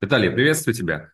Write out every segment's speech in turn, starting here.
Виталий, приветствую тебя.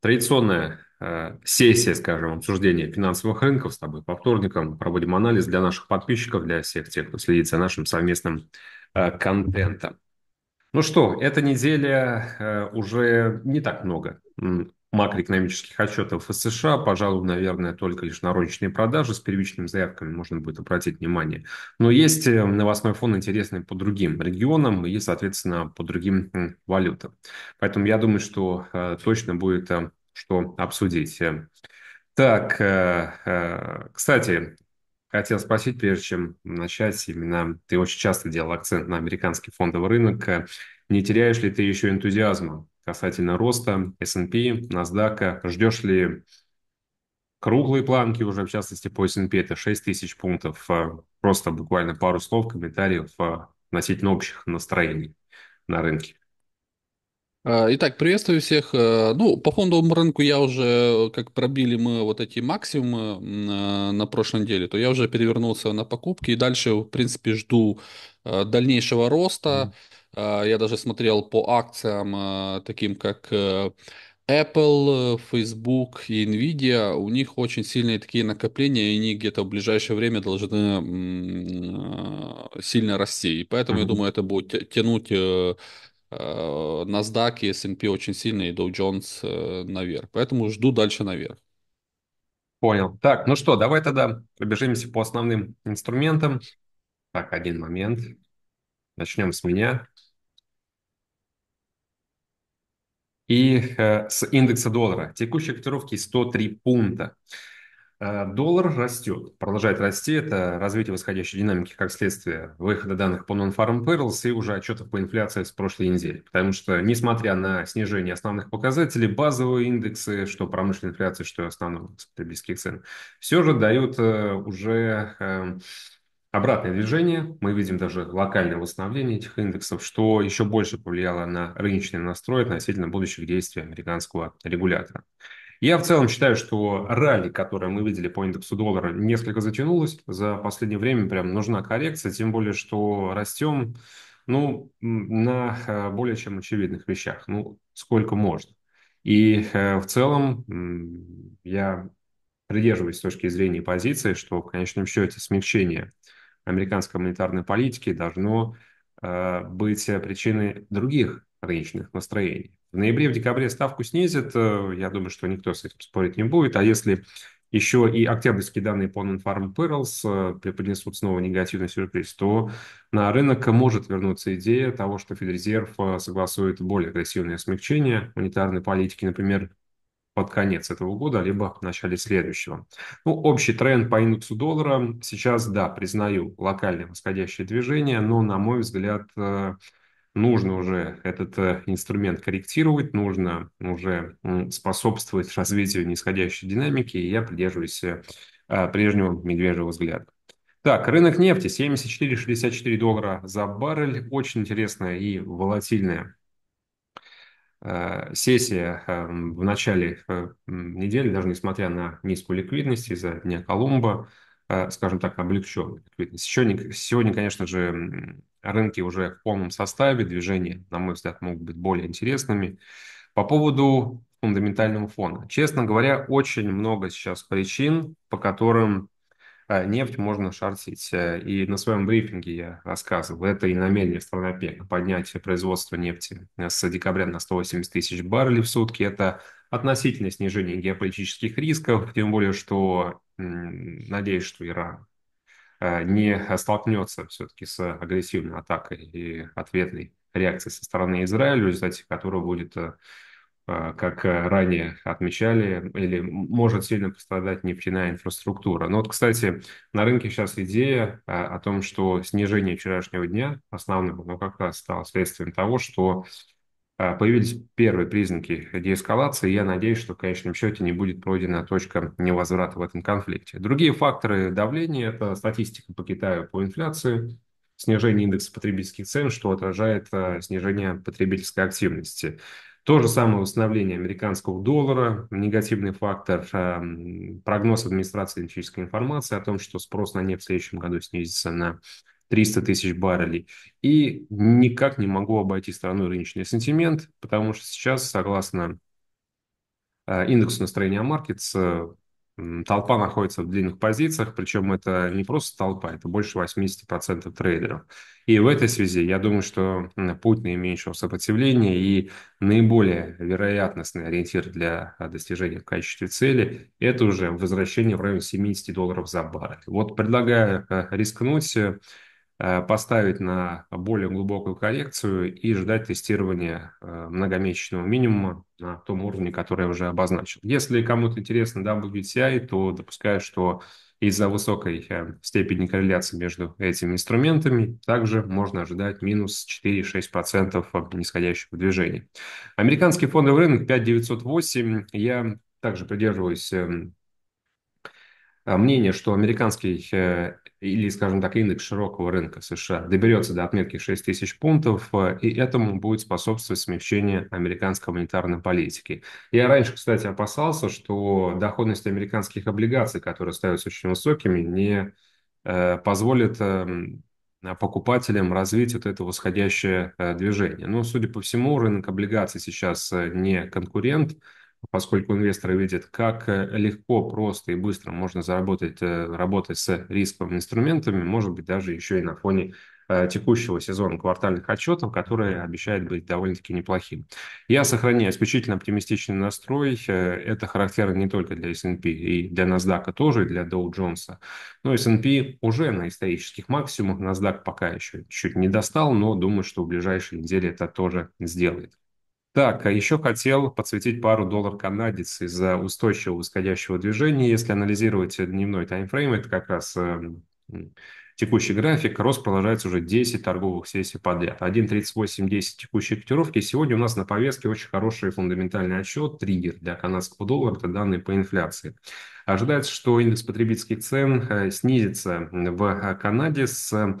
Традиционная э, сессия, скажем, обсуждения финансовых рынков с тобой. По вторникам проводим анализ для наших подписчиков, для всех тех, кто следит за нашим совместным э, контентом. Ну что, эта неделя э, уже не так много макроэкономических отчетов из США, пожалуй, наверное, только лишь на продажи с первичными заявками можно будет обратить внимание. Но есть э, новостной фон интересный по другим регионам и, соответственно, по другим валютам. Поэтому я думаю, что э, точно будет э, что обсудить. Так, кстати, Хотел спросить, прежде чем начать, именно ты очень часто делал акцент на американский фондовый рынок. Не теряешь ли ты еще энтузиазма касательно роста S&P, NASDAQ. Ждешь ли круглые планки уже, в частности, по S&P, это 6 тысяч пунктов. Э, просто буквально пару слов, комментариев э, относительно общих настроений на рынке. А, итак, приветствую всех. Э, ну, по фондовому рынку я уже, как пробили мы вот эти максимумы на прошлой неделе, то я уже перевернулся на покупки и дальше, в принципе, жду дальнейшего роста. Mm-hmm а, я даже смотрел по акциям, а, таким как э, Apple, Facebook и Nvidia, у них очень сильные такие накопления, и они где-то в ближайшее время должны э, сильно расти. И поэтому, mm-hmm. я думаю, это будет тянуть э, NASDAQ и S&P очень сильно, и Dow Jones наверх. Поэтому жду дальше наверх. Понял. Так, ну что, давай тогда пробежимся по основным инструментам. Так, один момент. Начнем с меня. и э, с индекса доллара. Текущие котировки 103 пункта. Э, доллар растет, продолжает расти. Это развитие восходящей динамики как следствие выхода данных по Non-Farm Payrolls и уже отчетов по инфляции с прошлой недели. Потому что, несмотря на снижение основных показателей, базовые индексы, что промышленной инфляции, что основного потребительских цен, все же дают э, уже эм, обратное движение, мы видим даже локальное восстановление этих индексов, что еще больше повлияло на рыночный настрой относительно будущих действий американского регулятора. Я в целом считаю, что ралли, которое мы видели по индексу доллара, несколько затянулось. За последнее время прям нужна коррекция, тем более, что растем ну, на э, более чем очевидных вещах. Ну, сколько можно. И э, в целом я придерживаюсь с точки зрения позиции, что в конечном счете смягчение американской монетарной политики должно э, быть э, причиной других рыночных настроений. В ноябре, в декабре ставку снизят, э, я думаю, что никто с этим спорить не будет, а если еще и октябрьские данные по Non-Farm Perils э, преподнесут снова негативный сюрприз, то на рынок может вернуться идея того, что Федрезерв э, согласует более агрессивные смягчения монетарной политики, например, под конец этого года, либо в начале следующего. Ну, общий тренд по индексу доллара сейчас, да, признаю, локальное восходящее движение, но, на мой взгляд, э, нужно уже этот э, инструмент корректировать, нужно уже способствовать развитию нисходящей динамики, и я придерживаюсь э, а, прежнего медвежьего взгляда. Так, рынок нефти 74,64 доллара за баррель. Очень интересная и волатильная Э, сессия эм, в начале э, недели, даже несмотря на низкую ликвидность из-за дня Колумба, э, скажем так, облегчила ликвидность. Сегодня, сегодня, конечно же, рынки уже в полном составе, движения, на мой взгляд, могут быть более интересными. По поводу фундаментального фона. Честно говоря, очень много сейчас причин, по которым а, нефть можно шортить. Э, и на своем брифинге я рассказывал, это и намерение страны ОПЕК поднять производство нефти э, с декабря на 180 тысяч баррелей в сутки. Это относительное снижение геополитических рисков, тем более, что надеюсь, что Иран э, не столкнется все-таки с агрессивной атакой и ответной реакцией со стороны Израиля, в результате которой будет а, как э, ранее отмечали, или может сильно пострадать нефтяная инфраструктура. Но ну вот, кстати, на рынке сейчас идея а, о том, что снижение вчерашнего дня основным, но как раз стало следствием того, что а, появились первые признаки деэскалации. Я надеюсь, что в конечном счете не будет пройдена точка невозврата в этом конфликте. Другие факторы давления – это статистика по Китаю по инфляции, снижение индекса потребительских цен, что отражает снижение потребительской активности. То же самое восстановление американского доллара, негативный фактор, э, прогноз администрации энергетической информации о том, что спрос на нефть в следующем году снизится на 300 тысяч баррелей. И никак не могу обойти страну рыночный сентимент, потому что сейчас, согласно э, индексу настроения маркетс, Толпа находится в длинных позициях, причем это не просто толпа, это больше 80% трейдеров. И в этой связи я думаю, что путь наименьшего сопротивления и наиболее вероятностный ориентир для а, достижения в качестве цели – это уже возвращение в район 70 долларов за баррель. Вот предлагаю э, рискнуть э, Э, поставить на более глубокую коррекцию и ждать тестирования э, многомесячного минимума на том уровне, который я уже обозначил. Если кому-то интересно WTI, то допускаю, что из-за высокой э, степени корреляции между этими инструментами также можно ожидать минус 4-6% нисходящего движения. Американский фондовый рынок 5908. Я также придерживаюсь эм, Э, мнение, что американский э, или, скажем так, индекс широкого рынка США доберется до отметки 6 тысяч пунктов, э, и этому будет способствовать смягчение американской монетарной политики. Я раньше, кстати, опасался, что доходность американских облигаций, которые остаются очень высокими, не позволит эм, покупателям развить вот это восходящее движение. Но, судя по всему, рынок облигаций сейчас не конкурент, поскольку инвесторы видят, как э, легко, просто и быстро можно заработать, э, работать с рисковыми инструментами, может быть, даже еще и на фоне э, текущего сезона квартальных отчетов, который обещает быть довольно-таки неплохим. Я сохраняю исключительно оптимистичный настрой. Это характерно не только для S&P, и для NASDAQ тоже, и для Dow Jones. Но S&P уже на исторических максимумах, NASDAQ пока еще чуть не достал, но думаю, что в ближайшие недели это тоже сделает. Так, а еще хотел подсветить пару доллар-канадец из-за устойчивого восходящего движения. Если анализировать дневной таймфрейм, это как раз э, текущий график. Рост продолжается уже 10 торговых сессий подряд. 1.38.10 текущие котировки. Сегодня у нас на повестке очень хороший фундаментальный отчет, триггер для канадского доллара, это данные по инфляции. Ожидается, что индекс потребительских цен э, снизится в Канаде с 2%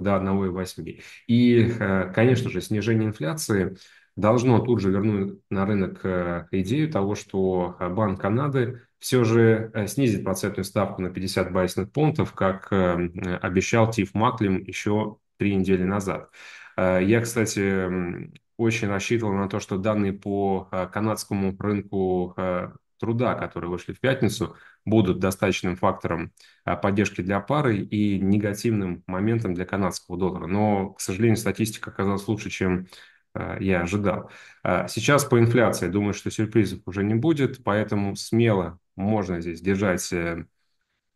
до 1,8%. И, э, конечно же, снижение инфляции – должно тут же вернуть на рынок э, идею того, что э, Банк Канады все же э, снизит процентную ставку на 50 байсных пунктов, как эм, обещал Тиф Маклим еще три недели назад. Я, кстати, очень рассчитывал на то, что данные по канадскому рынку труда, которые вышли в пятницу, будут достаточным фактором поддержки для пары и негативным моментом для канадского доллара. Но, к сожалению, статистика оказалась лучше, чем Э, я ожидал. А сейчас по инфляции, думаю, что сюрпризов уже не будет, поэтому смело можно здесь держать э,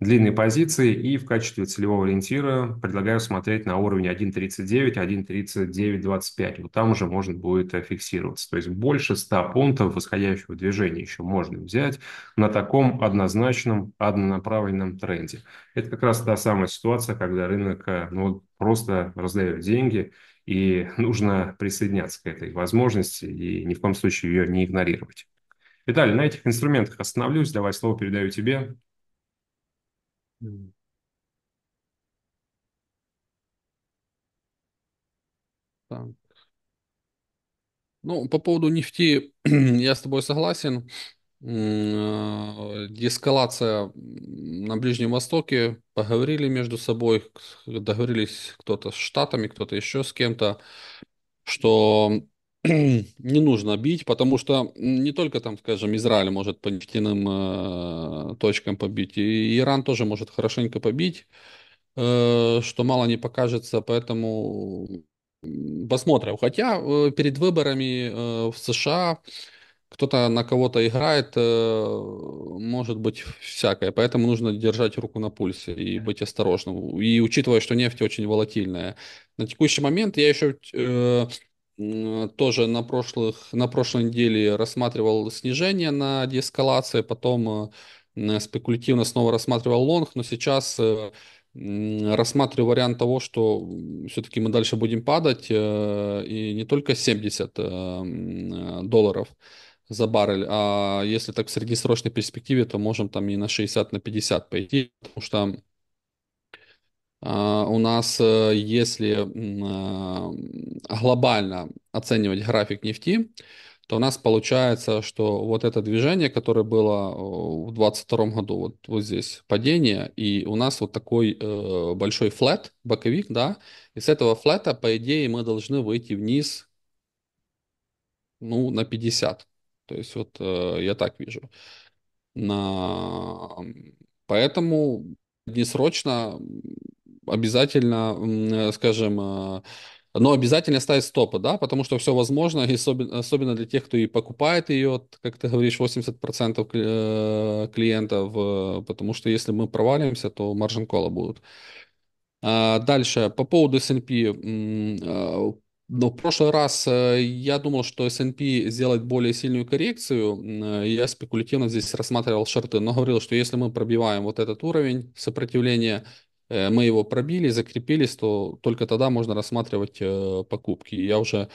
длинные позиции. И в качестве целевого ориентира предлагаю смотреть на уровень 1.39, 1.3925. Вот там уже можно будет э, фиксироваться. То есть больше 100 пунктов восходящего движения еще можно взять на таком однозначном, однонаправленном тренде. Это как раз та самая ситуация, когда рынок э, ну, просто раздает деньги, и нужно присоединяться к этой возможности и ни в коем случае ее не игнорировать. Виталий, на этих инструментах остановлюсь. Давай слово передаю тебе. Так. Ну, по поводу нефти я с тобой согласен. М, э, на Ближнем Востоке. Поговорили между собой, договорились кто-то с Штатами, кто-то еще с кем-то, что не нужно бить, потому что не только там, скажем, Израиль может по нефтяным э, точкам побить, и Иран тоже может хорошенько побить, э, что мало не покажется, поэтому посмотрим. Хотя э, перед выборами э, в США кто-то на кого-то играет, э, может быть всякое. Поэтому нужно держать руку на пульсе и быть осторожным. И учитывая, что нефть очень волатильная. На текущий момент я еще э, тоже на, прошлых, на прошлой неделе рассматривал снижение на деэскалации, потом э, спекулятивно снова рассматривал лонг, но сейчас э, рассматриваю вариант того, что все-таки мы дальше будем падать, э, и не только 70 долларов за баррель, а если так в среднесрочной перспективе, то можем там и на 60, на 50 пойти, потому что а, у нас, если глобально оценивать график нефти, то у нас получается, что вот это движение, которое было э, в 2022 году, вот, вот здесь падение, и у нас вот такой э, большой флет, боковик, да, и с этого флета, по идее, мы должны выйти вниз, ну, на 50. То есть вот э, я так вижу. На... Поэтому несрочно обязательно, скажем, э, но обязательно ставить стопы, да, потому что все возможно, и особенно, особенно для тех, кто и покупает ее, как ты говоришь, 80% э, клиентов, э, потому что если мы провалимся, то маржин кола будут. А, дальше, по поводу S&P. Э, но ну, в прошлый раз я думал, что S&P сделает более сильную коррекцию. Я спекулятивно здесь рассматривал шорты, но говорил, что если мы пробиваем вот этот уровень сопротивления, Э, мы его пробили, закрепились, то только тогда можно рассматривать э, покупки. Я уже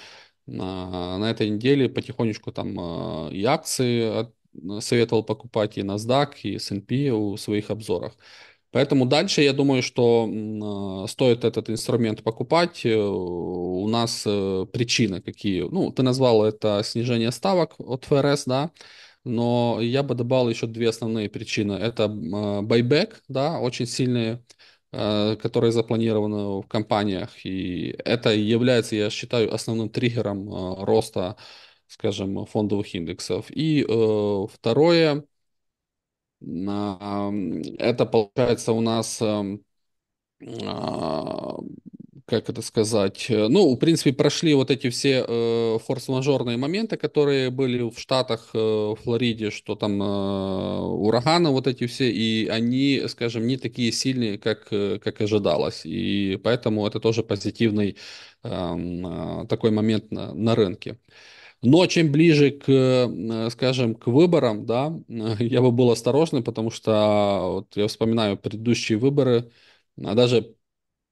на, на этой неделе потихонечку там а, и акции советовал покупать, и NASDAQ, и S&P у своих обзорах. Поэтому дальше я думаю, что а, стоит этот инструмент покупать. Э, у нас причины какие. Ну, ты назвал это снижение ставок от ФРС, да, но я бы добавил еще две основные причины. Это байбек, да, очень сильные Э, которая запланирована в компаниях. И это является, я считаю, основным триггером э, роста, скажем, фондовых индексов. И э, второе, а, это получается у нас эм, а, как это сказать, э, ну, в принципе, прошли вот эти все э, форс-мажорные моменты, которые были в Штатах, э, в Флориде, что там э, ураганы вот эти все, и они, скажем, не такие сильные, как, э, как ожидалось. И поэтому это тоже позитивный эм, э, такой момент на, на рынке. Но чем ближе к, э, скажем, к выборам, да, я бы был осторожным, потому что а, вот я вспоминаю предыдущие выборы, а даже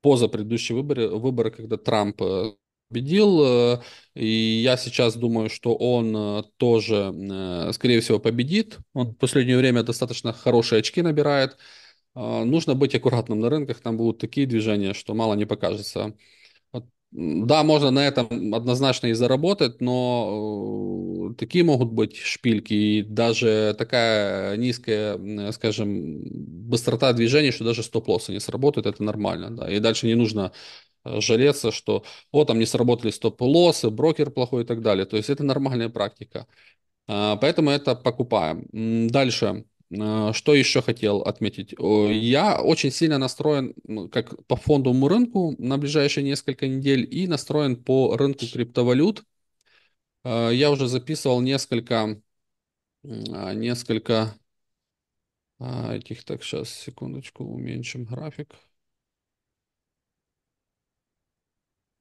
поза позапредыдущие выборы, выборы, когда Трамп э, победил. Э, и я сейчас думаю, что он э, тоже, скорее всего, победит. Он в последнее время достаточно хорошие очки набирает. Нужно быть аккуратным на рынках, там будут такие движения, что мало не покажется. Да, можно на этом однозначно и заработать, но э, такие могут быть шпильки, и даже такая низкая, скажем, быстрота движения, что даже стоп-лоссы не сработают, это нормально, да, и дальше не нужно э, жалеться, что, о, там не сработали стоп-лоссы, брокер плохой и так далее, то есть это нормальная практика, а, поэтому это покупаем. Дальше, а, что еще хотел отметить? Я очень сильно настроен ну, как по фондовому рынку на ближайшие несколько недель и настроен по рынку криптовалют. А, я уже записывал несколько, а, несколько этих, так сейчас, секундочку, уменьшим график.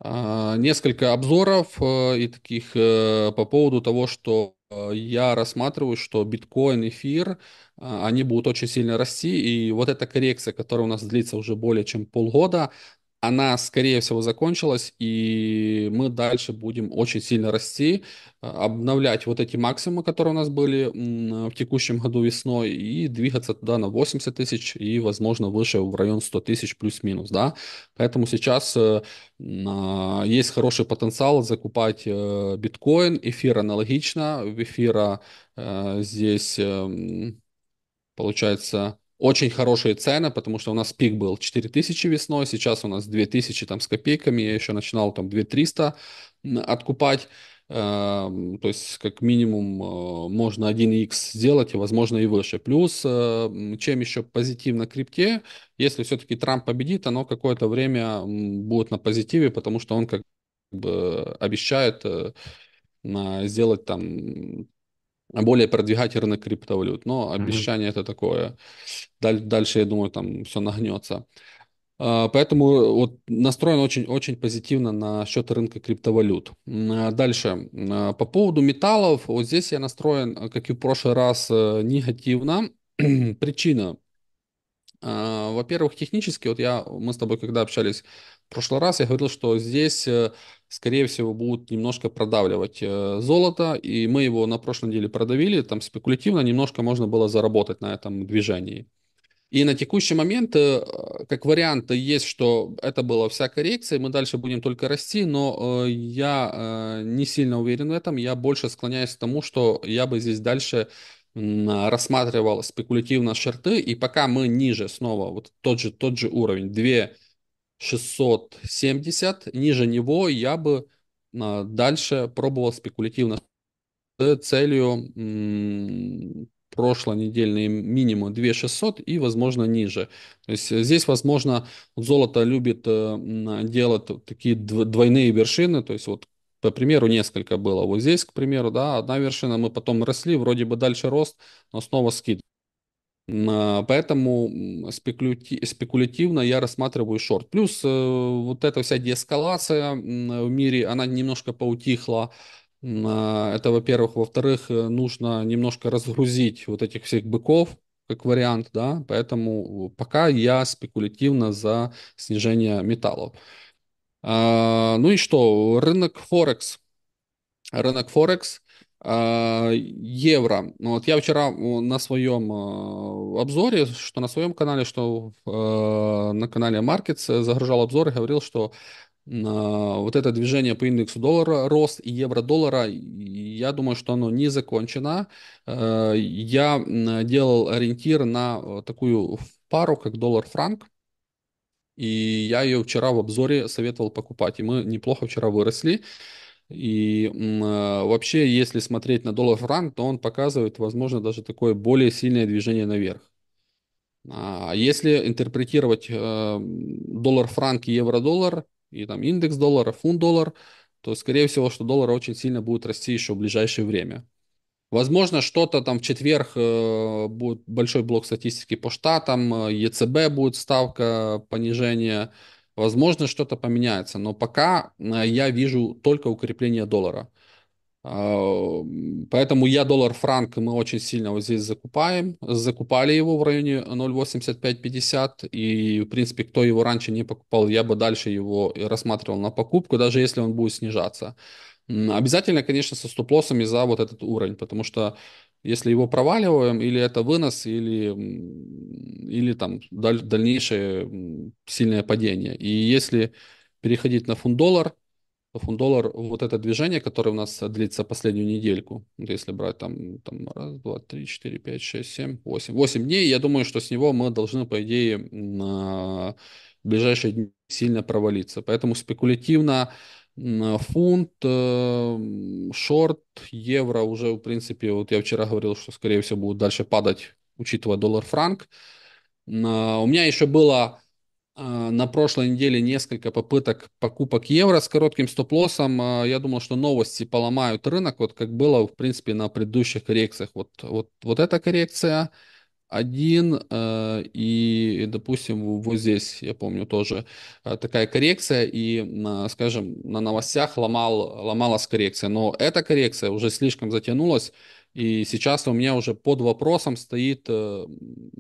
А, несколько обзоров э, и таких э, по поводу того, что э, я рассматриваю, что биткоин, эфир, а, они будут очень сильно расти, и вот эта коррекция, которая у нас длится уже более чем полгода, она, скорее всего, закончилась, и мы дальше будем очень сильно расти, а, обновлять вот эти максимумы, которые у нас были в текущем году весной, и двигаться туда на 80 тысяч и, возможно, выше в район 100 тысяч плюс-минус, да. Поэтому сейчас э, есть хороший потенциал закупать э, биткоин, эфир аналогично, в эфира э, здесь, эм, получается, очень хорошие цены, потому что у нас пик был 4000 весной, сейчас у нас 2000 там с копейками, я еще начинал там 2300 откупать. Эм, то есть, как минимум, э, можно 1x сделать, и, возможно, и выше. Плюс, э, чем еще позитивно крипте, если все-таки Трамп победит, оно какое-то время будет на позитиве, потому что он как бы обещает э, сделать там а более продвигать рынок криптовалют. Но обещание mm-hmm. это такое. Даль, дальше, я думаю, там все нагнется. А, поэтому вот настроен очень, очень позитивно на счет рынка криптовалют. А дальше. По поводу металлов, вот здесь я настроен, как и в прошлый раз, э, негативно. Причина – а, во-первых, технически, вот я, мы с тобой когда общались в прошлый раз, я говорил, что здесь, э, скорее всего, будут немножко продавливать э, золото, и мы его на прошлой неделе продавили, там спекулятивно немножко можно было заработать на этом движении. И на текущий момент, э, как вариант, есть, что это была вся коррекция, мы дальше будем только расти, но я не сильно уверен в этом, я больше склоняюсь к тому, что я бы здесь дальше рассматривал спекулятивно шорты и пока мы ниже снова, вот тот же, тот же уровень, 2670, ниже него я бы а, дальше пробовал спекулятивно с целью прошлой недельной минимум 2600 и, возможно, ниже. То есть э, здесь, возможно, золото любит э, делать такие двойные вершины, то есть вот по примеру, несколько было. Вот здесь, к примеру, да, одна вершина, мы потом росли, вроде бы дальше рост, но снова скид. А, поэтому спекулятивно я рассматриваю шорт. Плюс э, вот эта вся деэскалация в мире, она немножко поутихла. А, это, во-первых. Во-вторых, э, нужно немножко разгрузить вот этих всех быков, как вариант, да, поэтому э, пока я спекулятивно за снижение металлов. А, ну и что? Рынок Форекс. Рынок Форекс а, евро. Ну вот я вчера на своем а, обзоре, что на своем канале, что на канале Markets э, загружал обзор и говорил, что вот это движение по индексу доллара, рост и евро-доллара, я думаю, что оно не закончено. Э, я делал ориентир на э, такую пару, как доллар-франк. И я ее вчера в обзоре советовал покупать. И мы неплохо вчера выросли. И э, вообще, если смотреть на доллар франк, то он показывает, возможно, даже такое более сильное движение наверх. А если интерпретировать э, доллар франк и евро-доллар, и там индекс доллара, фунт доллар, то скорее всего, что доллар очень сильно будет расти еще в ближайшее время. Возможно, что-то там в четверг э, будет большой блок статистики по штатам, э, ЕЦБ будет ставка понижения, возможно, что-то поменяется, но пока э, я вижу только укрепление доллара. А, поэтому я доллар-франк, мы очень сильно вот здесь закупаем. Закупали его в районе 0.8550. И, в принципе, кто его раньше не покупал, я бы дальше его рассматривал на покупку, даже если он будет снижаться. Обязательно, конечно, со стоп-лоссами за вот этот уровень, потому что если его проваливаем, или это вынос, или, или там даль, дальнейшее сильное падение. И если переходить на фунт-доллар, то фунт-доллар, вот это движение, которое у нас э, длится последнюю недельку, вот если брать там, там раз, два, три, четыре, пять, шесть, семь, восемь, восемь дней, я думаю, что с него мы должны, по идее, на ближайшие дни сильно провалиться. Поэтому спекулятивно Э, фунт, э, шорт, евро уже, в принципе, вот я вчера говорил, что, скорее всего, будут дальше падать, учитывая доллар-франк. Э, у меня еще было на прошлой неделе несколько попыток покупок евро с коротким стоп-лоссом. Я думал, что новости поломают рынок, вот как было, в принципе, на предыдущих коррекциях. Вот, вот, вот эта коррекция – один, э, и, допустим, вот здесь, я помню, тоже э, такая коррекция, и, скажем, на новостях ломал, ломалась коррекция, но эта коррекция уже слишком затянулась, и сейчас у меня уже под вопросом стоит э,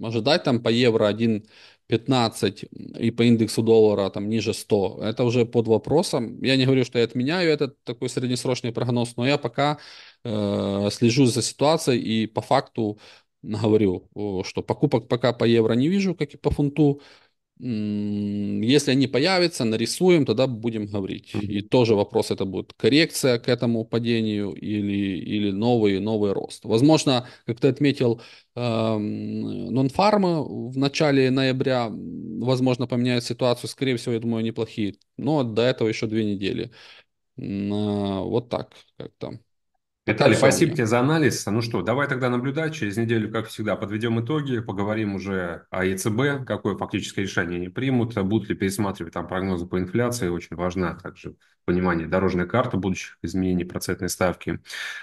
ожидать там по евро 1.15 и по индексу доллара там ниже 100. Это уже под вопросом. Я не говорю, что я отменяю этот такой среднесрочный прогноз, но я пока слежу за ситуацией и по факту говорил, что покупок пока по евро не вижу, как и по фунту. Если они появятся, нарисуем, тогда будем говорить. И тоже вопрос, это будет коррекция к этому падению или, или новый, новый рост. Возможно, как ты отметил, эм, нонфармы в начале ноября, возможно, поменяют ситуацию. Скорее всего, я думаю, неплохие. Но до этого еще две недели. А, вот так как-то. Виталий, спасибо тебе за анализ. Ну что, давай тогда наблюдать. Через неделю, как всегда, подведем итоги, поговорим уже о ЕЦБ, какое фактическое решение они примут, а будут ли пересматривать там прогнозы по инфляции. Очень важна также понимание дорожной карты будущих изменений процентной ставки.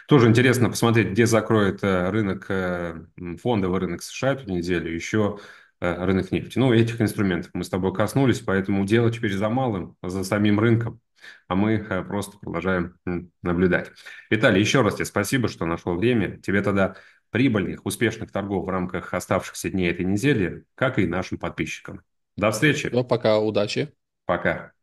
Тоже интересно посмотреть, где закроет э, рынок, э, фондовый рынок США эту неделю. Еще э, рынок нефти. Ну, этих инструментов мы с тобой коснулись, поэтому дело теперь за малым, за самим рынком а мы э, просто продолжаем наблюдать. Виталий, еще раз тебе спасибо, что нашел время. Тебе тогда прибыльных, успешных торгов в рамках оставшихся дней этой недели, как и нашим подписчикам. До встречи. Ну, пока, удачи. Пока.